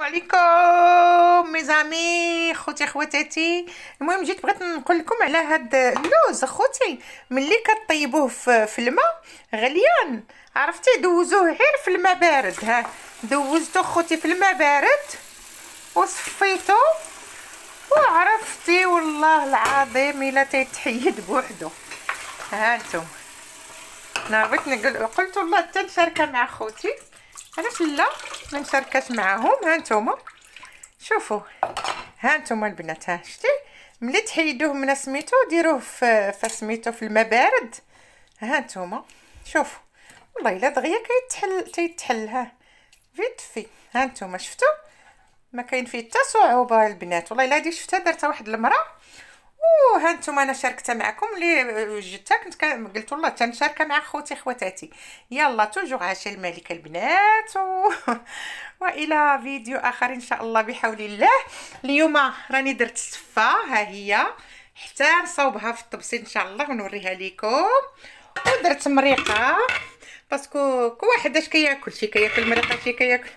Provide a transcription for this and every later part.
السلام عليكم ميزامي خوتي خواتاتي المهم جيت بغيت نقول لكم على هاد اللوز خوتي ملي كطيبوه في الماء غليان عرفتي دوزوه غير في الماء بارد ها دوزتو خوتي في الماء بارد وصفيتو وعرفتي والله العظيم الا تيتحيد بوحدو ها انتم انا بغيت نقول قلت والله حتى مع خوتي علاش لا ما نشاركاش معاهم ها نتوما شوفوا ها نتوما البنات ها شتي ملي تحيدوه من سميتو ديروه في فسميتو في الماء بارد ها نتوما شوفوا والله الا دغيا كيتحل تيتحل ها فيت في ها نتوما شفتوا ما كاين فيه حتى صعوبه البنات والله الا هادي شفتها درتها واحد المره وها انتم انا شاركت معكم اللي جيت كنت قلت والله تنشاركها مع خوتي خواتاتي يلا توجور عاش الملكه البنات و... والى فيديو اخر ان شاء الله بحول الله اليوم راني درت السفه ها هي حتى نصوبها في الطبسيل ان شاء الله ونوريها لكم ودرت مريقه باسكو كل واحد اش كياكل شي كياكل مريقه شي كياكل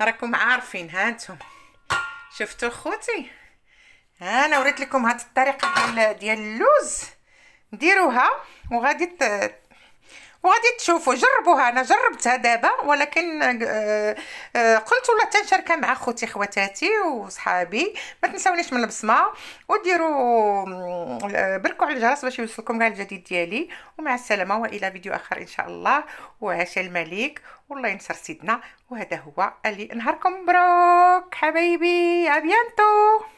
راكم عارفين ها انتم شفتوا خوتي ها انا وريت لكم هاد الطريقه ديال ديال اللوز ديروها وغادي ت... وغادي تشوفوا جربوها انا جربتها دابا ولكن آه, آه، قلت والله تنشاركها مع خوتي خواتاتي وصحابي ما تنساونيش من البصمه وديروا آه، بركوا على الجرس باش يوصلكم كاع الجديد ديالي ومع السلامه والى فيديو اخر ان شاء الله وعاش الملك والله ينصر سيدنا وهذا هو اللي نهاركم مبروك حبايبي ابيانتو